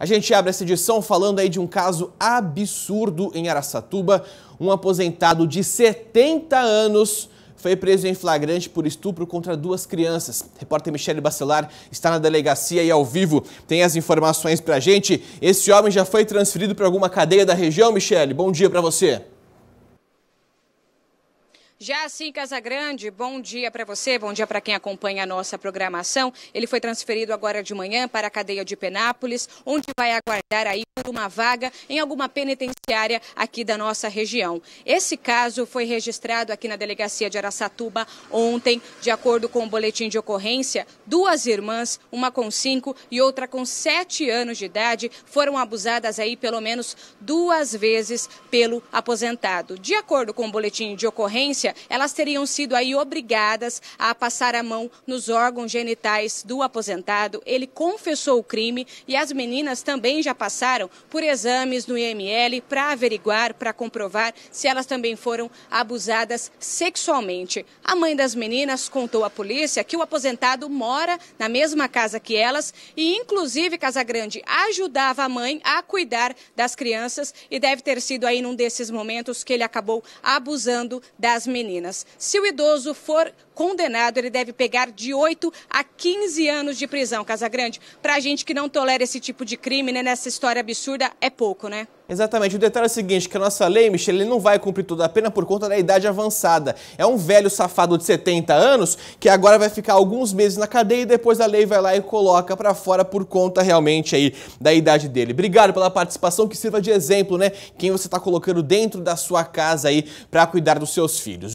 A gente abre essa edição falando aí de um caso absurdo em Araçatuba. Um aposentado de 70 anos foi preso em flagrante por estupro contra duas crianças. repórter Michele Bacelar está na delegacia e ao vivo tem as informações pra gente. Esse homem já foi transferido para alguma cadeia da região, Michele? Bom dia para você. Já assim, Casagrande, bom dia para você, bom dia para quem acompanha a nossa programação. Ele foi transferido agora de manhã para a cadeia de Penápolis, onde vai aguardar aí por uma vaga em alguma penitenciária aqui da nossa região. Esse caso foi registrado aqui na delegacia de Araçatuba ontem, de acordo com o boletim de ocorrência. Duas irmãs, uma com cinco e outra com sete anos de idade, foram abusadas aí pelo menos duas vezes pelo aposentado. De acordo com o boletim de ocorrência, elas teriam sido aí obrigadas a passar a mão nos órgãos genitais do aposentado. Ele confessou o crime e as meninas também já passaram por exames no IML para averiguar, para comprovar se elas também foram abusadas sexualmente. A mãe das meninas contou à polícia que o aposentado mora na mesma casa que elas e, inclusive, casa grande ajudava a mãe a cuidar das crianças e deve ter sido aí num desses momentos que ele acabou abusando das meninas meninas. Se o idoso for condenado, ele deve pegar de 8 a 15 anos de prisão, grande. Para a gente que não tolera esse tipo de crime, né, nessa história absurda, é pouco, né? Exatamente. O detalhe é o seguinte, que a nossa lei, Michel, ele não vai cumprir toda a pena por conta da idade avançada. É um velho safado de 70 anos que agora vai ficar alguns meses na cadeia e depois a lei vai lá e coloca para fora por conta realmente aí da idade dele. Obrigado pela participação, que sirva de exemplo, né? Quem você está colocando dentro da sua casa aí para cuidar dos seus filhos.